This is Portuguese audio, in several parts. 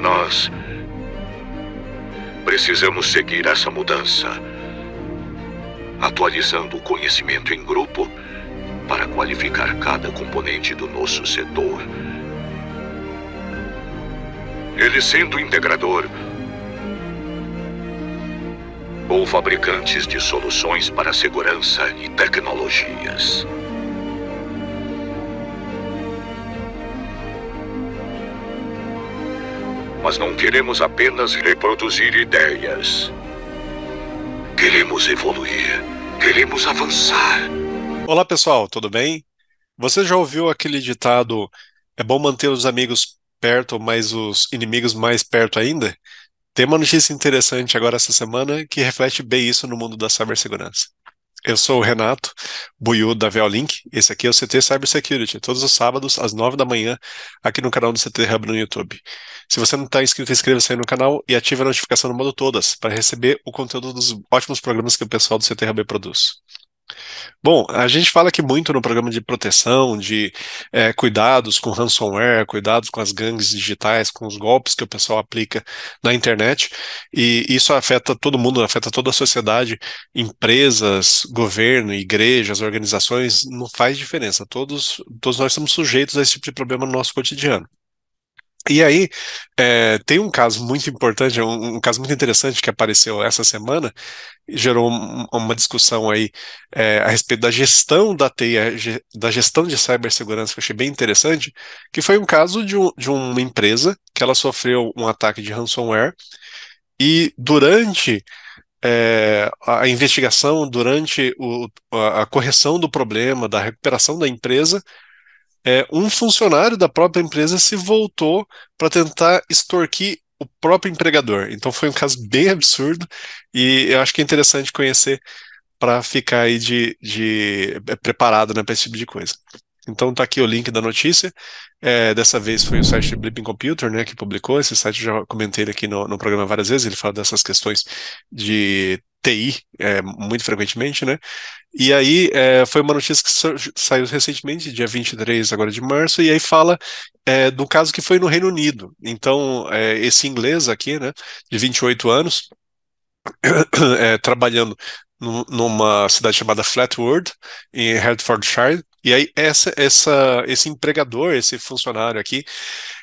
nós precisamos seguir essa mudança, atualizando o conhecimento em grupo para qualificar cada componente do nosso setor. Ele sendo integrador ou fabricantes de soluções para segurança e tecnologias. mas não queremos apenas reproduzir ideias. Queremos evoluir, queremos avançar. Olá pessoal, tudo bem? Você já ouviu aquele ditado: é bom manter os amigos perto, mas os inimigos mais perto ainda? Tem uma notícia interessante agora essa semana que reflete bem isso no mundo da cibersegurança. Eu sou o Renato Buiu da Veolink. Esse aqui é o CT Cybersecurity, todos os sábados às nove da manhã, aqui no canal do CT Hub no YouTube. Se você não está inscrito, inscreva-se aí no canal e ative a notificação no modo todas para receber o conteúdo dos ótimos programas que o pessoal do CT Hub produz. Bom, a gente fala aqui muito no programa de proteção, de é, cuidados com ransomware, cuidados com as gangues digitais, com os golpes que o pessoal aplica na internet, e isso afeta todo mundo, afeta toda a sociedade, empresas, governo, igrejas, organizações, não faz diferença. Todos, todos nós estamos sujeitos a esse tipo de problema no nosso cotidiano. E aí, é, tem um caso muito importante, um, um, caso muito interessante que apareceu essa semana, gerou um, uma discussão aí é, a respeito da gestão da TI, da gestão de cibersegurança, que eu achei bem interessante, que foi um caso de, um, de uma empresa que ela sofreu um ataque de ransomware e durante é, a investigação, durante o, a correção do problema, da recuperação da empresa, é, um funcionário da própria empresa se voltou para tentar extorquir o próprio empregador. Então foi um caso bem absurdo e eu acho que é interessante conhecer para ficar aí de, de é, preparado né, para esse tipo de coisa. Então tá aqui o link da notícia. É, dessa vez foi o site Blipping Computer, né, que publicou. Esse site eu já comentei aqui no, no programa várias vezes. Ele fala dessas questões de TI é, muito frequentemente, né? E aí é, foi uma notícia que saiu recentemente, dia 23 agora de março, e aí fala é, do caso que foi no Reino Unido. Então, é, esse inglês aqui, né, de 28 anos, é, trabalhando no, numa cidade chamada Flatwood, em Hertfordshire, e aí essa, essa, esse empregador, esse funcionário aqui,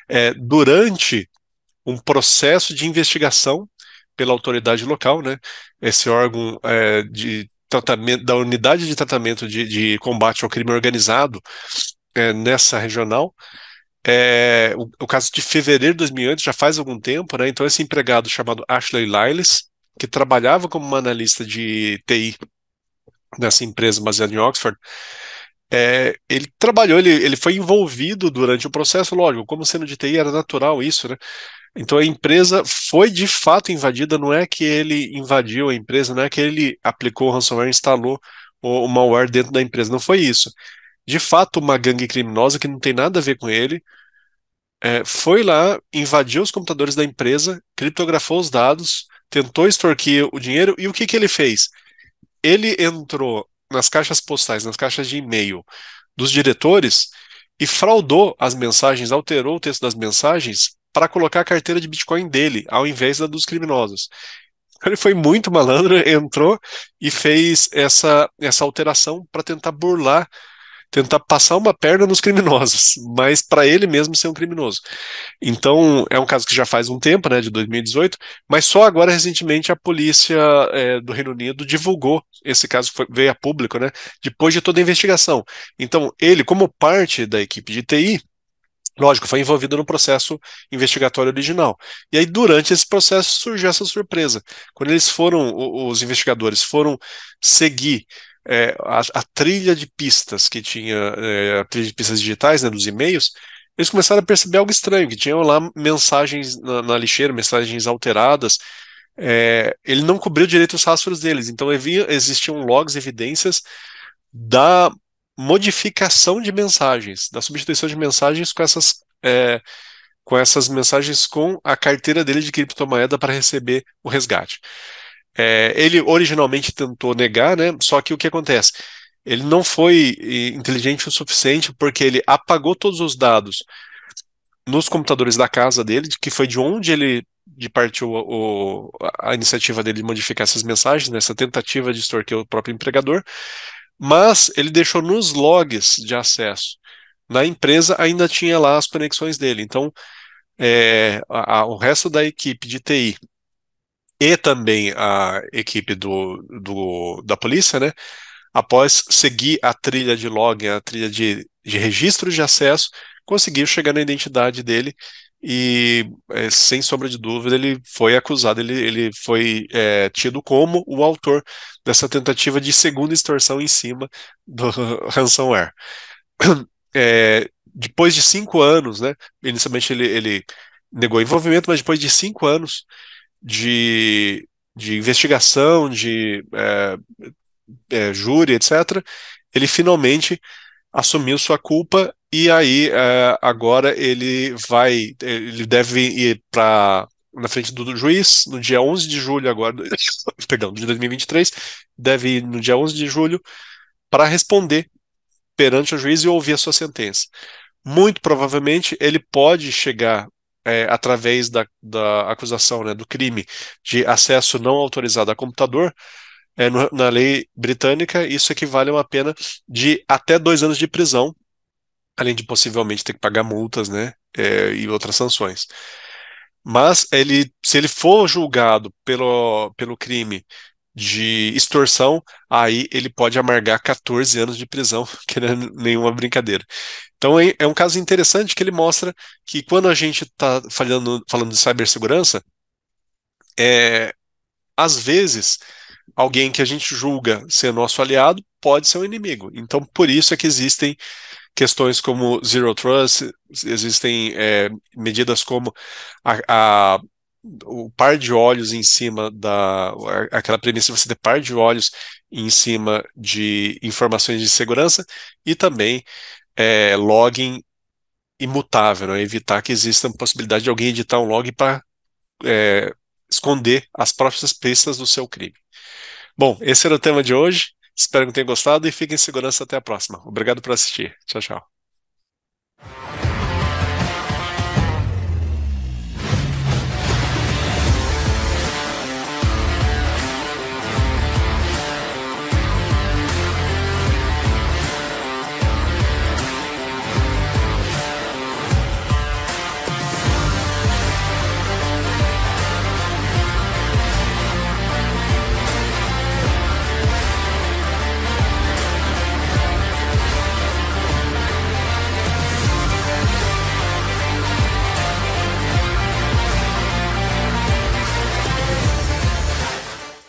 é, durante um processo de investigação pela autoridade local, né? Esse órgão é, de tratamento, da unidade de tratamento de, de combate ao crime organizado é, nessa regional. É, o, o, caso de fevereiro de 2008 já faz algum tempo, né? Então esse empregado chamado Ashley Lyles, que trabalhava como uma analista de TI nessa empresa baseada em Oxford, é, ele trabalhou, ele, ele foi envolvido durante o processo, lógico, como sendo de TI era natural isso, né? Então a empresa foi de fato invadida, não é que ele invadiu a empresa, não é que ele aplicou o ransomware, instalou o, o malware dentro da empresa, não foi isso. De fato, uma gangue criminosa que não tem nada a ver com ele é, foi lá, invadiu os computadores da empresa, criptografou os dados, tentou extorquir o dinheiro e o que, que ele fez? Ele entrou nas caixas postais, nas caixas de e-mail dos diretores e fraudou as mensagens, alterou o texto das mensagens para colocar a carteira de Bitcoin dele, ao invés da dos criminosos. Ele foi muito malandro, entrou e fez essa, essa alteração para tentar burlar tentar passar uma perna nos criminosos, mas para ele mesmo ser um criminoso. Então, é um caso que já faz um tempo, né, de 2018, mas só agora recentemente a polícia é, do Reino Unido divulgou esse caso, foi, veio a público, né, depois de toda a investigação. Então, ele, como parte da equipe de TI, Lógico, foi envolvido no processo investigatório original. E aí, durante esse processo, surgiu essa surpresa. Quando eles foram, os investigadores foram seguir é, a, a, trilha de pistas que tinha, é, a trilha de pistas digitais, né, dos e-mails, eles começaram a perceber algo estranho, que tinham lá mensagens na, na lixeira, mensagens alteradas, é, ele não cobriu direito os rastros deles. Então havia, existiam logs, evidências da modificação de mensagens, da substituição de mensagens com essas, é, com essas mensagens com a carteira dele de criptomoeda para receber o resgate. É, ele originalmente tentou negar, né? Só que o que acontece? Ele não foi inteligente o suficiente porque ele apagou todos os dados nos computadores da casa dele, que foi de onde ele de partiu o, a iniciativa dele de modificar essas mensagens, nessa né, tentativa de extorquir o próprio empregador, mas ele deixou nos logs de acesso. Na empresa ainda tinha lá as conexões dele. Então, é, a, a, o resto da equipe de TI e também a equipe do, do, da polícia, né? Após seguir a trilha de login, a trilha de, de registro de acesso, conseguiu chegar na identidade dele e, é, sem sombra de dúvida, ele foi acusado, ele, ele foi é, tido como o autor dessa tentativa de segunda extorsão em cima do ransomware. É, depois de cinco anos, né? Inicialmente ele, ele negou envolvimento, mas depois de cinco anos de, de investigação, de é, é, júri, etc., ele finalmente assumiu sua culpa e aí é, agora ele vai, ele deve ir para na frente do, do juiz no dia 11 de julho agora, perdão, de 2023, deve ir no dia 11 de julho para responder perante o juiz e ouvir a sua sentença. Muito provavelmente ele pode chegar é, através da, da acusação, né, do crime de acesso não autorizado a computador, é, no, na lei britânica, isso equivale a uma pena de até dois anos de prisão, além de possivelmente ter que pagar multas né, é, e outras sanções. Mas ele, se ele for julgado pelo, pelo crime de extorsão, aí ele pode amargar 14 anos de prisão, que não é nenhuma brincadeira. Então é, é um caso interessante que ele mostra que quando a gente está falando, falando de cibersegurança, é, às vezes alguém que a gente julga ser nosso aliado pode ser um inimigo. Então por isso é que existem questões como Zero Trust, existem é, medidas como a, a o par de olhos em cima da. aquela premissa de você ter par de olhos em cima de informações de segurança e também é, login imutável, né? evitar que exista a possibilidade de alguém editar um log para é, esconder as próprias pistas do seu crime. Bom, esse era o tema de hoje. Espero que tenham gostado e fiquem em segurança até a próxima. Obrigado por assistir. Tchau, tchau.